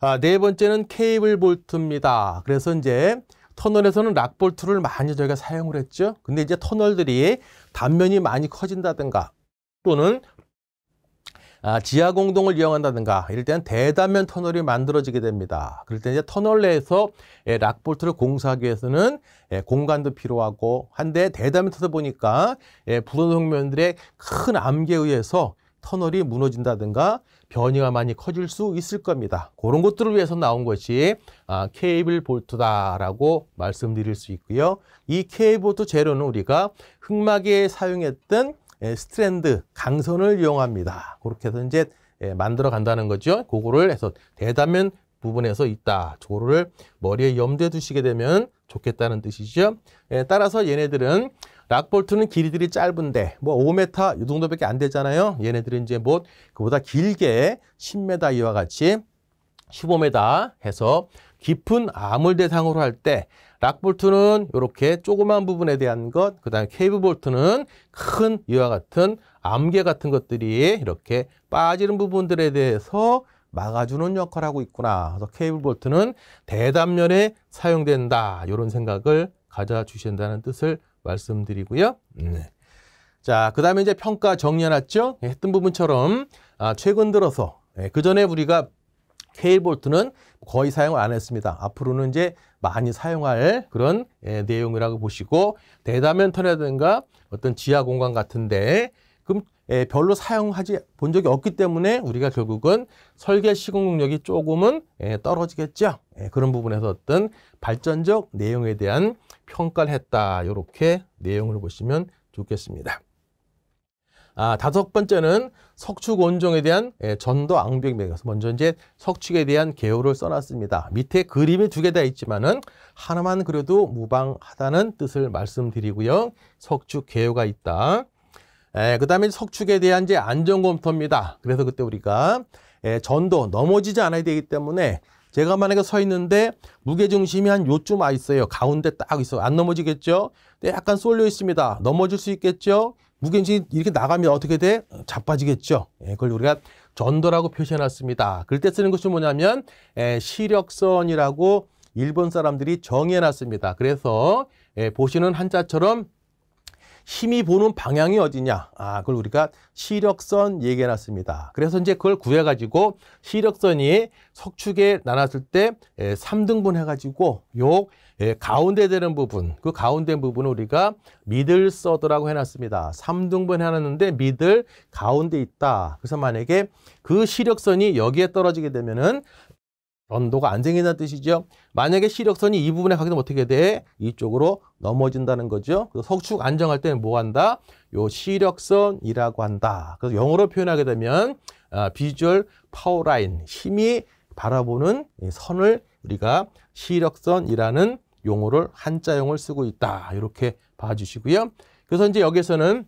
아, 네 번째는 케이블 볼트입니다. 그래서 이제 터널에서는 락 볼트를 많이 저희가 사용을 했죠. 근데 이제 터널들이 단면이 많이 커진다든가 또는 아, 지하 공동을 이용한다든가 이럴 때는 대단면 터널이 만들어지게 됩니다. 그럴 때 이제 터널 내에서 예, 락볼트를 공사하기 위해서는 예, 공간도 필요하고 한데 대단면 터널 보니까 예, 불어동면들의 큰 암기에 의해서 터널이 무너진다든가 변이가 많이 커질 수 있을 겁니다. 그런 것들을 위해서 나온 것이 아, 케이블 볼트다라고 말씀드릴 수 있고요. 이 케이블 볼트 재료는 우리가 흑막에 사용했던 스트랜드 강선을 이용합니다. 그렇게 해서 이제 만들어 간다는 거죠. 그거를 해서 대다면 부분에서 있다. 조거를 머리에 염두에 두시게 되면 좋겠다는 뜻이죠. 따라서 얘네들은 락볼트는 길이들이 짧은데 뭐 5m 이 정도밖에 안 되잖아요. 얘네들은 이제 뭐 그보다 길게 10m 이와 같이 15m 해서 깊은 암을 대상으로 할 때 락볼트는 이렇게 조그만 부분에 대한 것, 그 다음에 케이블볼트는큰 이와 같은 암계 같은 것들이 이렇게 빠지는 부분들에 대해서 막아주는 역할을 하고 있구나. 그래서 케이블 볼트는 대단면에 사용된다. 이런 생각을 가져주신다는 뜻을 말씀드리고요. 네. 자, 그 다음에 이제 평가 정리해놨죠? 예, 했던 부분처럼 아, 최근 들어서 예, 그 전에 우리가 케이볼트는 거의 사용을 안 했습니다. 앞으로는 이제 많이 사용할 그런 예, 내용이라고 보시고 대담 면터라든가 어떤 지하 공간 같은데 그럼 예, 별로 사용하지 본 적이 없기 때문에 우리가 결국은 설계 시공 능력이 조금은 예, 떨어지겠죠. 예, 그런 부분에서 어떤 발전적 내용에 대한 평가를 했다. 이렇게 내용을 보시면 좋겠습니다. 아, 다섯 번째는 석축 원종에 대한 전도 앙벽 매각에서 먼저 이제 석축에 대한 개요를 써놨습니다. 밑에 그림이 두 개 다 있지만은 하나만 그래도 무방하다는 뜻을 말씀드리고요. 석축 개요가 있다. 예, 그다음에 석축에 대한 이제 안전 검토입니다. 그래서 그때 우리가 예, 전도 넘어지지 않아야 되기 때문에 제가 만약에 서 있는데 무게 중심이 한 요쯤 와 있어요. 가운데 딱 있어. 안 넘어지겠죠? 근데 약간 쏠려 있습니다. 넘어질 수 있겠죠? 무게 중심이 이렇게 나가면 어떻게 돼? 자빠지겠죠? 예, 그걸 우리가 전도라고 표시해 놨습니다. 그럴 때 쓰는 것이 뭐냐면 예, 시력선이라고 일본 사람들이 정해 놨습니다. 그래서 예, 보시는 한자처럼 힘이 보는 방향이 어디냐? 아, 그걸 우리가 시력선 얘기해놨습니다. 그래서 이제 그걸 구해가지고 시력선이 석축에 나눴을 때 3등분 예, 해가지고 요 예, 가운데 되는 부분, 그 가운데 부분을 우리가 미들 서드라고 해놨습니다. 3등분 해놨는데 미들 가운데 있다. 그래서 만약에 그 시력선이 여기에 떨어지게 되면은 런도가 안생긴다는 뜻이죠. 만약에 시력선이 이 부분에 가게 되면 어떻게 돼? 이쪽으로 넘어진다는 거죠. 그래서 석축 안정할 때는 뭐 한다? 요 시력선이라고 한다. 그래서 영어로 표현하게 되면 비주얼 아, 파워라인, 힘이 바라보는 선을 우리가 시력선이라는 용어를 한자용을 쓰고 있다. 이렇게 봐주시고요. 그래서 이제 여기서는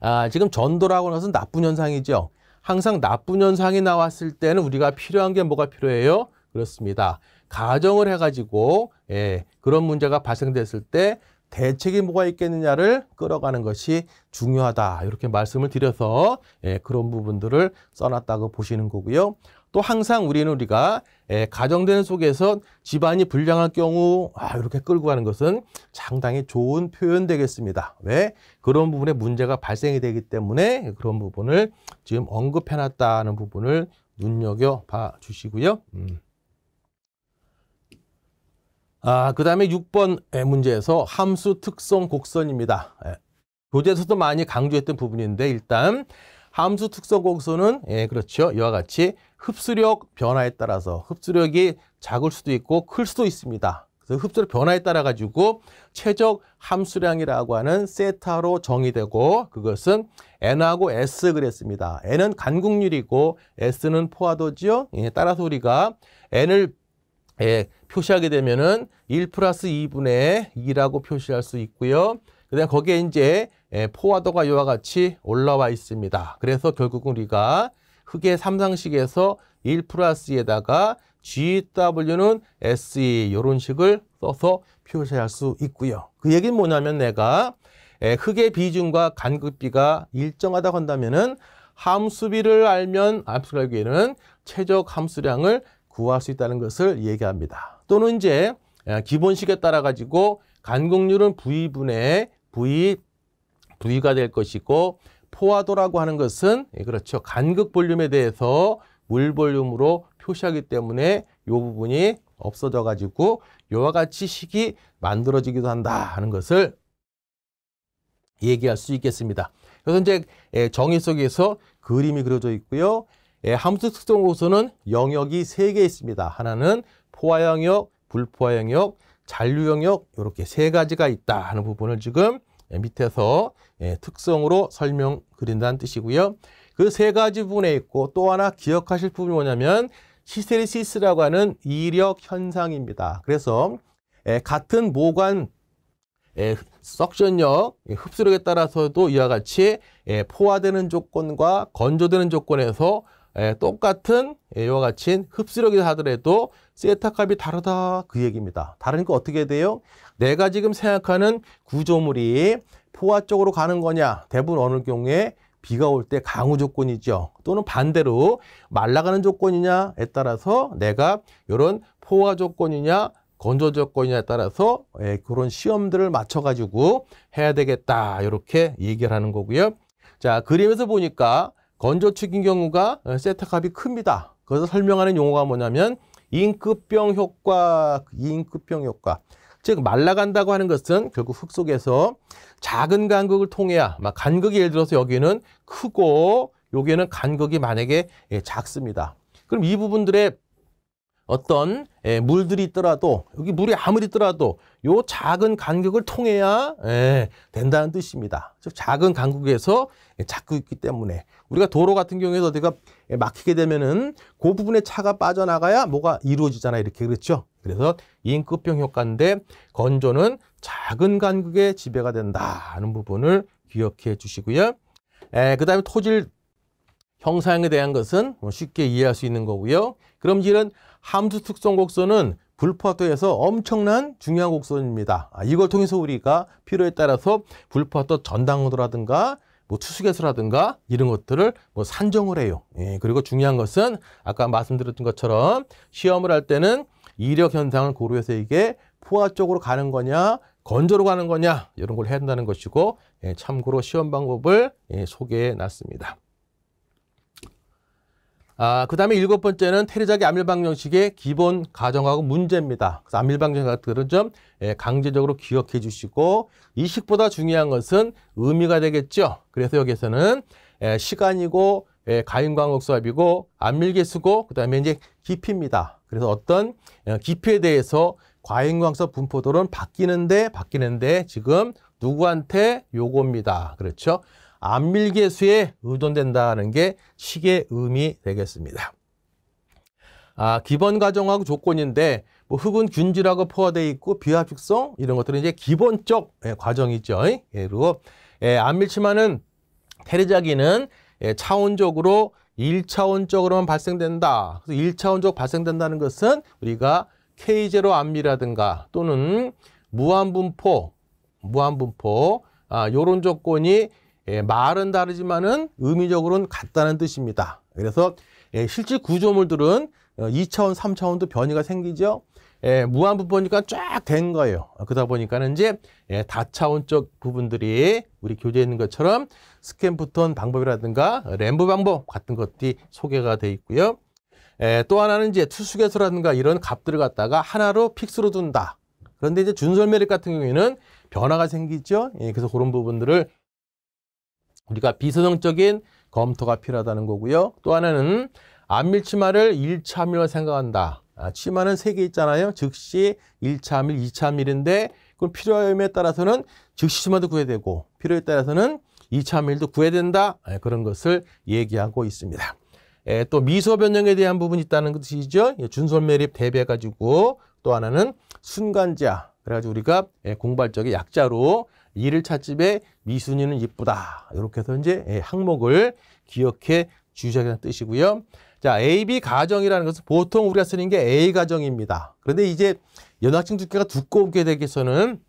아, 지금 전도라고 하는 것은 나쁜 현상이죠. 항상 나쁜 현상이 나왔을 때는 우리가 필요한 게 뭐가 필요해요? 그렇습니다. 가정을 해가지고 예, 그런 문제가 발생됐을 때 대책이 뭐가 있겠느냐를 끌어가는 것이 중요하다 이렇게 말씀을 드려서 예, 그런 부분들을 써놨다고 보시는 거고요. 또 항상 우리는 우리가 예, 가정되는 속에서 집안이 불량할 경우 아, 이렇게 끌고 가는 것은 상당히 좋은 표현 되겠습니다. 왜? 그런 부분에 문제가 발생이 되기 때문에 그런 부분을 지금 언급해놨다는 부분을 눈여겨봐 주시고요. 음. 아, 그 다음에 6번 예, 문제에서 함수 특성 곡선입니다. 예. 교재에서도 많이 강조했던 부분인데 일단 함수 특성 공수는 예, 그렇죠. 이와 같이 흡수력 변화에 따라서 흡수력이 작을 수도 있고 클 수도 있습니다. 그래서 흡수력 변화에 따라 가지고 최적 함수량이라고 하는 세타로 정의되고 그것은 n하고 s 그랬습니다. n은 간국률이고 s는 포화도지요. 예, 따라서 우리가 n을 예, 표시하게 되면은 1 플러스 2분의 2라고 표시할 수 있고요. 그다음 거기에 이제 예, 포화도가 이와 같이 올라와 있습니다. 그래서 결국 은 우리가 흑의 삼상식에서 1 플러스에다가 GW는 SE 이런 식을 써서 표시할 수 있고요. 그 얘기는 뭐냐면 내가 예, 흑의 비중과 간극비가 일정하다고 한다면 함수비를 알면 함수를 기에는 최적 함수량을 구할 수 있다는 것을 얘기합니다. 또는 이제 예, 기본식에 따라 가지고 간극률은 V분의 V 두위가 될 것이고 포화도라고 하는 것은 예, 그렇죠. 간극 볼륨에 대해서 물 볼륨으로 표시하기 때문에 이 부분이 없어져 가지고 이와 같이 식이 만들어지기도 한다 하는 것을 얘기할 수 있겠습니다. 그래서 이제 예, 정의 속에서 그림이 그려져 있고요. 예, 함수 특성 호소는 영역이 세 개 있습니다. 하나는 포화 영역, 불포화 영역, 잔류 영역 이렇게 세 가지가 있다 하는 부분을 지금 예, 밑에서 예, 특성으로 설명 그린다는 뜻이고요. 그 세 가지 부분에 있고 또 하나 기억하실 부분이 뭐냐면 시세리시스라고 하는 이력 현상입니다. 그래서 예, 같은 모관 석션력, 흡수력에 따라서도 이와 같이 포화되는 조건과 건조되는 조건에서 예, 똑같은 예, 이와 같이 흡수력이 하더라도 세타값이 다르다 그 얘기입니다. 다르니까 어떻게 돼요? 내가 지금 생각하는 구조물이 포화 쪽으로 가는 거냐 대부분 어느 경우에 비가 올 때 강우 조건이죠. 또는 반대로 말라가는 조건이냐에 따라서 내가 이런 포화 조건이냐 건조 조건이냐에 따라서 예, 그런 시험들을 맞춰가지고 해야 되겠다 이렇게 얘기를 하는 거고요. 자 그림에서 보니까 건조축인 경우가 어, 세타값이 큽니다. 그래서 설명하는 용어가 뭐냐면 잉크병 효과, 잉크병 효과. 즉 말라간다고 하는 것은 결국 흙 속에서 작은 간극을 통해야 막 간극이 예를 들어서 여기는 크고 여기는 간극이 만약에 예, 작습니다. 그럼 이 부분들의 어떤 예, 물들이 있더라도 여기 물이 아무리 있더라도 요 작은 간격을 통해야 예, 된다는 뜻입니다. 즉 작은 간격에서 예, 자꾸 있기 때문에 우리가 도로 같은 경우에도 어디가 막히게 되면은 그 부분에 차가 빠져나가야 뭐가 이루어지잖아 이렇게 그렇죠. 그래서 인급형 효과인데 건조는 작은 간격에 지배가 된다는 부분을 기억해 주시고요. 예, 그다음에 토질 형상에 대한 것은 뭐 쉽게 이해할 수 있는 거고요. 그럼질은 함수 특성 곡선은 불포화토에서 엄청난 중요한 곡선입니다. 아, 이걸 통해서 우리가 필요에 따라서 불포화토 전당도라든가 뭐 투수계수라든가 이런 것들을 뭐 산정을 해요. 예, 그리고 중요한 것은 아까 말씀드렸던 것처럼 시험을 할 때는 이력 현상을 고려해서 이게 포화 쪽으로 가는 거냐 건조로 가는 거냐 이런 걸 해야 한다는 것이고 예, 참고로 시험 방법을 예, 소개해 놨습니다. 아, 그 다음에 일곱 번째는 테레자기 암일방 정식의 기본 가정하고 문제입니다. 그래서 암일방 정식 같은 것은 좀 예, 강제적으로 기억해 주시고 이식보다 중요한 것은 의미가 되겠죠. 그래서 여기서는 에 예, 시간이고 예, 가인광역 수압이고 암밀계 수고 그다음에 이제 깊이입니다. 그래서 어떤 깊이에 대해서 과잉광석 분포도는 바뀌는데 바뀌는데 지금 누구한테 요겁니다. 그렇죠? 안밀계수에 의존된다는 게 식의 의미 되겠습니다. 아, 기본 가정하고 조건인데 뭐 흙은 균질하고 포화되어 있고 비합식성 이런 것들은 이제 기본적 예, 과정이죠. 예, 그리고 예, 안밀치만은 테레자기는 예, 차원적으로 일차원적으로만 발생된다. 그래서 일차원적 발생된다는 것은 우리가 K0 안밀이라든가 또는 무한분포, 무한분포 아, 요런 조건이 예, 말은 다르지만은 의미적으로는 같다는 뜻입니다. 그래서 예, 실제 구조물들은 2차원, 어, 3차원도 변이가 생기죠. 예, 무한부 보니까 쫙 된 거예요. 그러다 보니까는 이제 예, 다차원적 부분들이 우리 교재에 있는 것처럼 스캔프톤 방법이라든가 램브 방법 같은 것들이 소개가 돼 있고요. 예, 또 하나는 이제 투수계수라든가 이런 값들을 갖다가 하나로 픽스로 둔다. 그런데 이제 준설 매력 같은 경우에는 변화가 생기죠. 예, 그래서 그런 부분들을 우리가 비서정적인 검토가 필요하다는 거고요. 또 하나는 안밀 치마를 1차 밀로 생각한다. 아, 치마는 3개 있잖아요. 즉시 1차 밀, 2차 밀인데 그럼 필요함에 따라서는 즉시 치마도 구해야 되고 필요에 따라서는 2차 밀도 구해야 된다. 아, 그런 것을 얘기하고 있습니다. 예, 또 미소 변형에 대한 부분이 있다는 것이죠. 예, 준설 매립 대비해가지고 또 하나는 순간자. 그래가지고 우리가 예, 공발적인 약자로 이를 찻집에 미순이는 이쁘다. 이렇게 해서 이제 예, 항목을 기억해 주시자는 뜻이고요. 자, AB 가정이라는 것은 보통 우리가 쓰는 게 A 가정입니다. 그런데 이제 연합층 두께가 두꺼우게 되기서는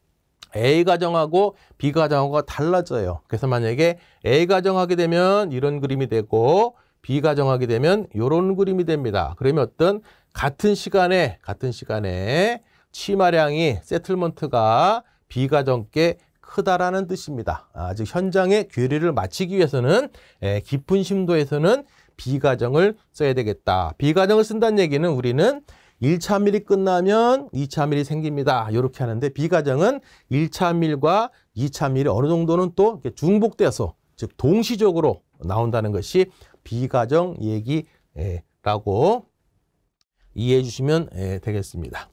위해 A 가정하고 B 가정하고 달라져요. 그래서 만약에 A 가정하게 되면 이런 그림이 되고 B 가정하게 되면 이런 그림이 됩니다. 그러면 어떤 같은 시간에 같은 시간에 치마량이 세틀먼트가 B 가정께 크다라는 뜻입니다. 아, 즉 현장의 괴리를 마치기 위해서는 에, 예, 깊은 심도에서는 비과정을 써야 되겠다. 비과정을 쓴다는 얘기는 우리는 1차 밀이 끝나면 2차 밀이 생깁니다. 이렇게 하는데 비과정은 1차 밀과 2차 밀이 어느 정도는 또 중복되어서 즉 동시적으로 나온다는 것이 비과정 얘기라고 이해해 주시면 예, 되겠습니다.